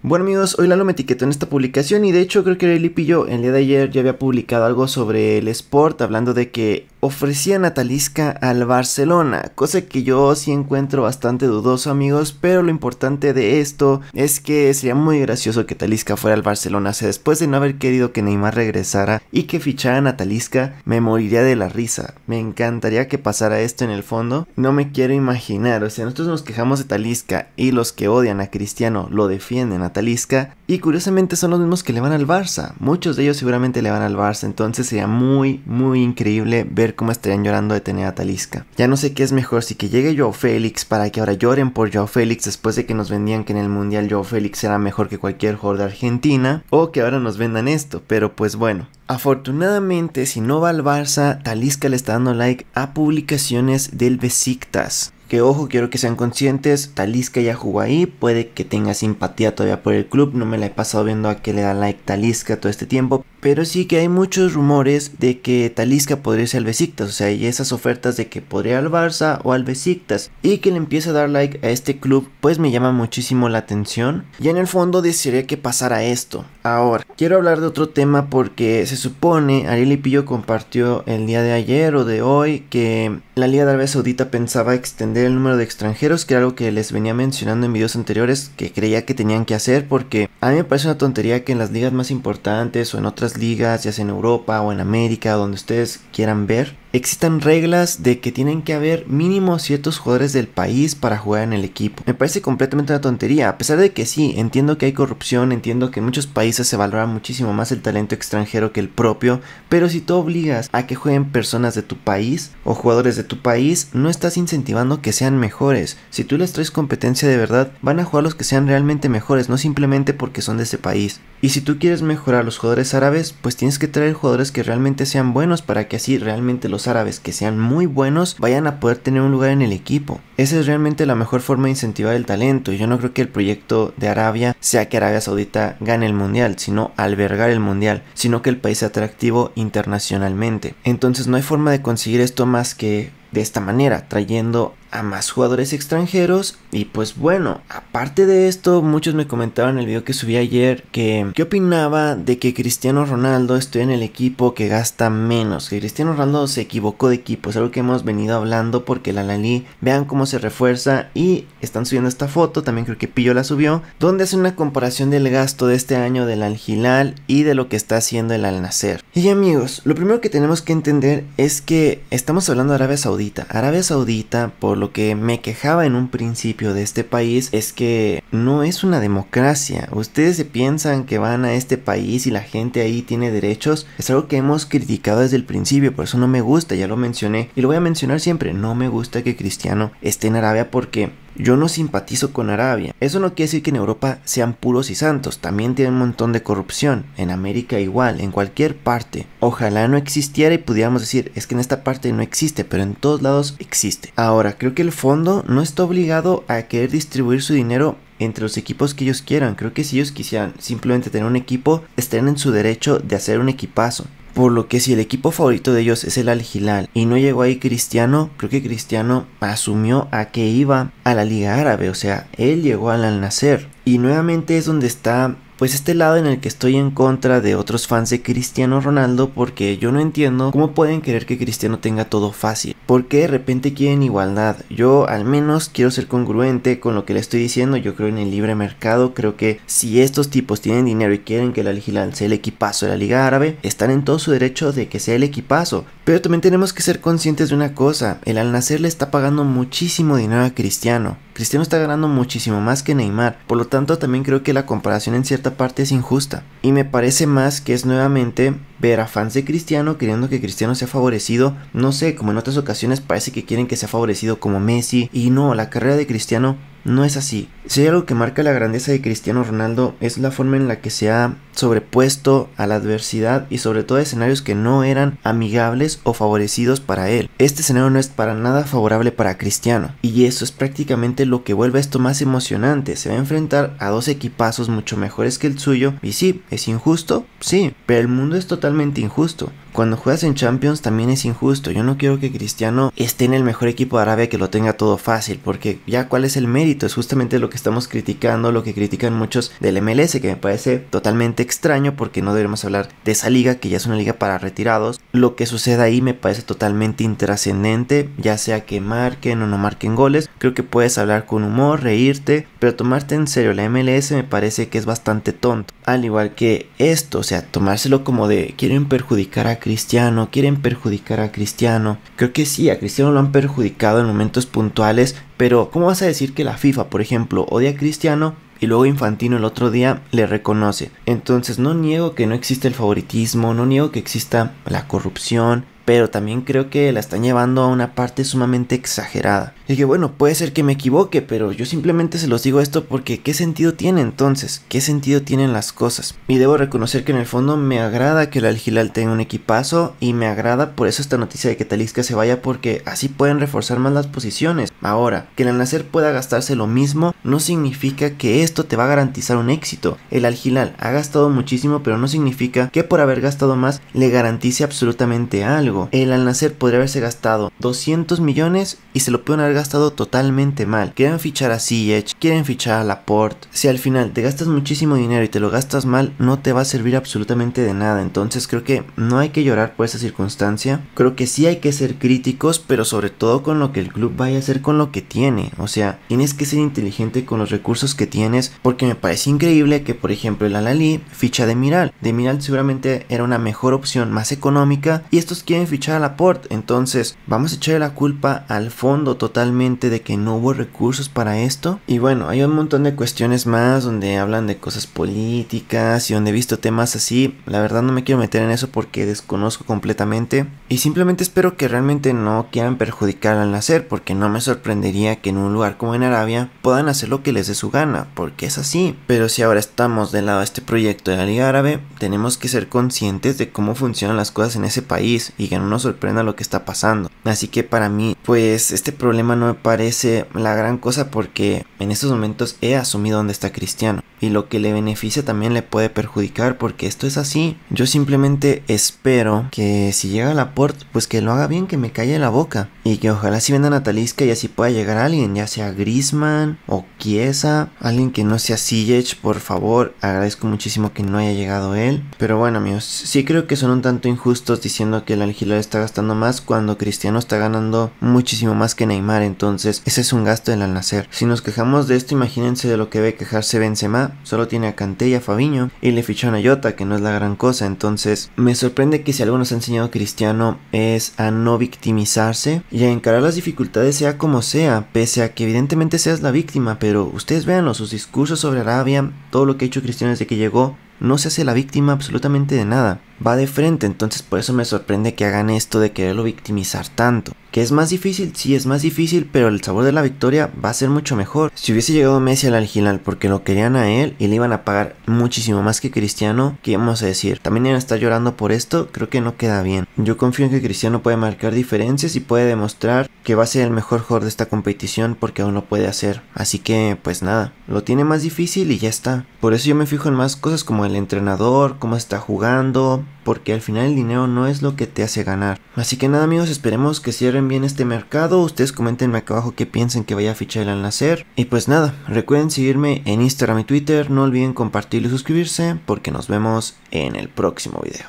Bueno amigos, hoy Lalo me etiquetó en esta publicación y de hecho creo que el y yo el día de ayer ya había publicado algo sobre el sport hablando de que ofrecían a Talisca al Barcelona, cosa que yo sí encuentro bastante dudoso amigos, pero lo importante de esto es que sería muy gracioso que Talisca fuera al Barcelona, o sea, después de no haber querido que Neymar regresara y que ficharan a Talisca, me moriría de la risa, me encantaría que pasara esto en el fondo, no me quiero imaginar, o sea, nosotros nos quejamos de Talisca y los que odian a Cristiano lo defienden a Talisca y curiosamente son los mismos que le van al Barça, muchos de ellos seguramente le van al Barça, entonces sería muy, muy increíble ver cómo estarían llorando de tener a Talisca. Ya no sé qué es mejor, si que llegue Joao Félix para que ahora lloren por Joao Félix después de que nos vendían que en el Mundial Joao Félix era mejor que cualquier jugador de Argentina, o que ahora nos vendan esto, pero pues bueno. Afortunadamente, si no va al Barça, Talisca le está dando like a publicaciones del Besiktas. Que ojo, quiero que sean conscientes, Talisca ya jugó ahí, puede que tenga simpatía todavía por el club, no me la he pasado viendo a que le da like Talisca todo este tiempo, pero sí que hay muchos rumores de que Talisca podría ser al Besiktas, o sea, y esas ofertas de que podría al Barça o al Besiktas, y que le empiece a dar like a este club, pues me llama muchísimo la atención. Y en el fondo desearía que pasara esto. Ahora, quiero hablar de otro tema porque se supone, Ariel y Pillo compartió el día de ayer o de hoy, que la Liga de Arabia Saudita pensaba extender el número de extranjeros, que era algo que les venía mencionando en videos anteriores, que creía que tenían que hacer porque a mí me parece una tontería que en las ligas más importantes o en otras ligas, ya sea en Europa o en América, donde ustedes quieran ver, existan reglas de que tienen que haber mínimo ciertos jugadores del país para jugar en el equipo. Me parece completamente una tontería, a pesar de que sí, entiendo que hay corrupción, entiendo que en muchos países se valora muchísimo más el talento extranjero que el propio, pero si tú obligas a que jueguen personas de tu país o jugadores de tu país, no estás incentivando que sean mejores. Si tú les traes competencia de verdad, van a jugar los que sean realmente mejores, no simplemente por porque son de ese país. Y si tú quieres mejorar los jugadores árabes, pues tienes que traer jugadores que realmente sean buenos para que así realmente los árabes que sean muy buenos vayan a poder tener un lugar en el equipo. Esa es realmente la mejor forma de incentivar el talento. Yo no creo que el proyecto de Arabia sea que Arabia Saudita gane el mundial, sino albergar el mundial, sino que el país sea atractivo internacionalmente. Entonces no hay forma de conseguir esto más que de esta manera, trayendo a más jugadores extranjeros. Y pues bueno, aparte de esto, muchos me comentaron en el video que subí ayer que qué opinaba de que Cristiano Ronaldo esté en el equipo que gasta menos. Que Cristiano Ronaldo se equivocó de equipo, es algo que hemos venido hablando porque la Lali, vean cómo se refuerza y están subiendo esta foto, también creo que Pillo la subió, donde hace una comparación del gasto de este año del Al Hilal y de lo que está haciendo el Al Nacer. Y amigos, lo primero que tenemos que entender es que estamos hablando de Arabia Saudita. Arabia Saudita por lo que me quejaba en un principio de este país es que no es una democracia. Ustedes se piensan que van a este país y la gente ahí tiene derechos. Es algo que hemos criticado desde el principio, por eso no me gusta, ya lo mencioné. Y lo voy a mencionar siempre, no me gusta que Cristiano esté en Arabia porque yo no simpatizo con Arabia. Eso no quiere decir que en Europa sean puros y santos. También tienen un montón de corrupción. En América igual, en cualquier parte. Ojalá no existiera y pudiéramos decir, es que en esta parte no existe, pero en todos lados existe. Ahora, creo que el fondo no está obligado a querer distribuir su dinero entre los equipos que ellos quieran. Creo que si ellos quisieran simplemente tener un equipo, estén en su derecho de hacer un equipazo por lo que si el equipo favorito de ellos es el Al Hilal y no llegó ahí Cristiano, creo que Cristiano asumió a que iba a la Liga Árabe, o sea, él llegó al Al nacer y nuevamente es donde está pues este lado en el que estoy en contra de otros fans de Cristiano Ronaldo porque yo no entiendo cómo pueden querer que Cristiano tenga todo fácil, porque de repente quieren igualdad. Yo al menos quiero ser congruente con lo que le estoy diciendo, yo creo en el libre mercado, creo que si estos tipos tienen dinero y quieren que la hilal sea el equipazo de la Liga Árabe, están en todo su derecho de que sea el equipazo, pero también tenemos que ser conscientes de una cosa, el Al Nacer le está pagando muchísimo dinero a Cristiano Cristiano está ganando muchísimo más que Neymar, por lo tanto también creo que la comparación en cierta parte es injusta y me parece más que es nuevamente ver a fans de Cristiano queriendo que Cristiano sea favorecido. No sé, como en otras ocasiones parece que quieren que sea favorecido como Messi. Y no, la carrera de Cristiano no es así. Si hay algo que marca la grandeza de Cristiano Ronaldo es la forma en la que se ha sobrepuesto a la adversidad y sobre todo a escenarios que no eran amigables o favorecidos para él. Este escenario no es para nada favorable para Cristiano y eso es prácticamente lo que vuelve esto más emocionante. Se va a enfrentar a dos equipazos mucho mejores que el suyo y sí, es injusto, sí, pero el mundo es totalmente totalmente injusto, cuando juegas en Champions también es injusto. Yo no quiero que Cristiano esté en el mejor equipo de Arabia que lo tenga todo fácil, porque ya cuál es el mérito, es justamente lo que estamos criticando, lo que critican muchos del MLS, que me parece totalmente extraño porque no debemos hablar de esa liga, que ya es una liga para retirados. Lo que suceda ahí me parece totalmente intrascendente, ya sea que marquen o no marquen goles. Creo que puedes hablar con humor, reírte, pero tomarte en serio la MLS me parece que es bastante tonto. Al igual que esto, o sea, tomárselo como de quieren perjudicar a Cristiano, quieren perjudicar a Cristiano. Creo que sí, a Cristiano lo han perjudicado en momentos puntuales, pero ¿cómo vas a decir que la FIFA, por ejemplo, odia a Cristiano y luego Infantino el otro día le reconoce. Entonces no niego que no existe el favoritismo, no niego que exista la corrupción, pero también creo que la están llevando a una parte sumamente exagerada. Y que bueno, puede ser que me equivoque, pero yo simplemente se los digo esto porque ¿qué sentido tiene entonces? ¿Qué sentido tienen las cosas? Y debo reconocer que en el fondo me agrada que el Algilal tenga un equipazo y me agrada por eso esta noticia de que Talisca se vaya porque así pueden reforzar más las posiciones. Ahora, que el nacer pueda gastarse lo mismo no significa que esto te va a garantizar un éxito. El Algilal ha gastado muchísimo, pero no significa que por haber gastado más le garantice absolutamente algo. El al nacer podría haberse gastado 200 millones y se lo pueden haber gastado totalmente mal. Quieren fichar a Siege, quieren fichar a Laporte. Si al final te gastas muchísimo dinero y te lo gastas mal, no te va a servir absolutamente de nada. Entonces creo que no hay que llorar por esa circunstancia. Creo que sí hay que ser críticos, pero sobre todo con lo que el club vaya a hacer con lo que tiene. O sea, tienes que ser inteligente con los recursos que tienes, porque me parece increíble que, por ejemplo, el Alali ficha de Miral. De Miral seguramente era una mejor opción, más económica, y estos quieren fichar a port, entonces vamos a echarle la culpa al fondo totalmente de que no hubo recursos para esto. Y bueno, hay un montón de cuestiones más donde hablan de cosas políticas y donde he visto temas así. La verdad no me quiero meter en eso porque desconozco completamente. Y simplemente espero que realmente no quieran perjudicar al nacer porque no me sorprendería que en un lugar como en Arabia puedan hacer lo que les dé su gana, porque es así. Pero si ahora estamos del lado de este proyecto de la Liga Árabe, tenemos que ser conscientes de cómo funcionan las cosas en ese país y no nos sorprenda lo que está pasando. Así que para mí, pues este problema no me parece la gran cosa porque en estos momentos he asumido donde está Cristiano. Y lo que le beneficia también le puede perjudicar porque esto es así. Yo simplemente espero que si llega la puerta, pues que lo haga bien, que me calle la boca. Y que ojalá si venda a y así pueda llegar alguien, ya sea Grisman o Kiesa, alguien que no sea Ziyech, por favor. Agradezco muchísimo que no haya llegado él. Pero bueno, amigos, sí creo que son un tanto injustos diciendo que el Al está gastando más cuando Cristiano está ganando muchísimo más que Neymar. Entonces, ese es un gasto del Al Nacer. Si nos quejamos de esto, imagínense de lo que ve quejarse Benzema. Solo tiene a Kanté y a Fabiño y le fichó a Nayota, que no es la gran cosa. Entonces, me sorprende que si algo nos ha enseñado Cristiano es a no victimizarse y encarar las dificultades sea como sea, pese a que evidentemente seas la víctima, pero ustedes los sus discursos sobre Arabia, todo lo que ha hecho Cristian desde que llegó, no se hace la víctima absolutamente de nada, va de frente, entonces por eso me sorprende que hagan esto de quererlo victimizar tanto. ¿Que es más difícil? Sí, es más difícil, pero el sabor de la victoria va a ser mucho mejor. Si hubiese llegado Messi al Alginal porque lo querían a él y le iban a pagar muchísimo más que Cristiano, ¿qué vamos a decir? ¿También iban a estar llorando por esto? Creo que no queda bien. Yo confío en que Cristiano puede marcar diferencias y puede demostrar que va a ser el mejor jugador de esta competición porque aún lo puede hacer. Así que, pues nada, lo tiene más difícil y ya está. Por eso yo me fijo en más cosas como el entrenador, cómo está jugando, porque al final el dinero no es lo que te hace ganar. Así que nada amigos, esperemos que cierren bien este mercado, ustedes comentenme acá abajo qué piensan que vaya a fichar el al nacer. Y pues nada, recuerden seguirme en Instagram y Twitter, no olviden compartir y suscribirse, porque nos vemos en el próximo video.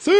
¡Sí!